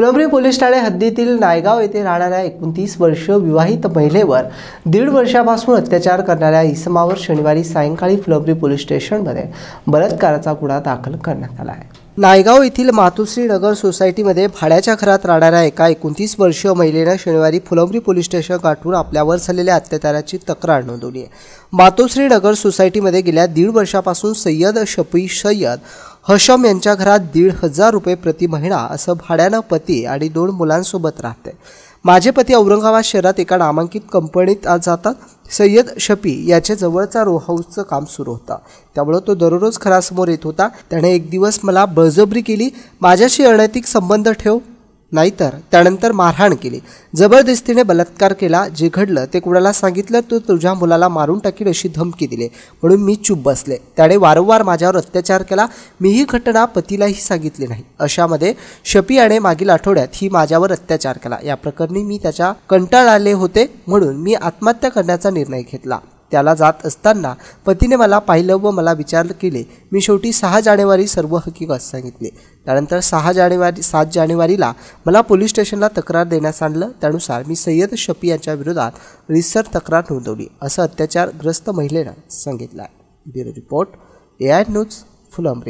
Phulambri police Thane हद्दीतील नायगाव येथे राहणाऱ्या एकोणतीस वर्ष विवाहित महिलेवर दीड वर्षापासून अत्याचार करणाऱ्या इसमावर शनिवारी सायंकाळी फुलंब्री पोलीस स्टेशनमध्ये बलात्काराचा गुन्हा दाखल करण्यात आला आहे नायगाव येथील मातुश्री नगर सोसायटीमध्ये भाड्याच्या घरात राहणाऱ्या एका एकोणतीस वर्षीय महिलेनं शनिवारी फुलंब्री पोलीस स्टेशन गाठून आपल्यावर झालेल्या अत्याचाराची तक्रार नोंदवली आहे मातोश्री नगर सोसायटीमध्ये गेल्या दीड वर्षापासून सय्यद शफी सय्यद हशम यांच्या घरात दीड हजार रुपये प्रति महिना असं भाड्यानं पती आणि दोन मुलांसोबत राहते माझे पती औरंगाबाद शहरात एका नामांकित कंपनीत आज जातात सय्यद शफी याचे जवळचा रो हाऊसचं काम सुरू होतं त्यामुळं तो दररोज घरासमोर येत होता त्याने एक दिवस मला बळजबरी केली माझ्याशी अनैतिक संबंध ठेव नाहीतर त्यानंतर मारहाण केली जबरदस्तीने बलात्कार केला जे घडलं ते कुणाला सांगितलं तो तुझ्या मुलाला मारून टाकील अशी धमकी दिली म्हणून मी चुप बसले त्याने वारंवार माझ्यावर अत्याचार केला मी ही घटना पतीलाही सांगितली नाही अशामध्ये शपी आणि मागील आठवड्यात ही माझ्यावर अत्याचार केला या प्रकरणी मी त्याच्या कंटाळ आले होते म्हणून मी आत्महत्या करण्याचा निर्णय घेतला त्याला जात असताना पतीने मला पाहिलं व मला विचार केले मी शेवटी सहा जानेवारी सर्व हकीकत सांगितले त्यानंतर सहा जानेवारी सात जानेवारीला मला पोलीस स्टेशनला तक्रार देण्यास आणलं त्यानुसार मी सय्यद शफी यांच्या विरोधात रिसर तक्रार नोंदवली असं अत्याचारग्रस्त महिलेनं सांगितलं आहे bureau report A I news Phulambri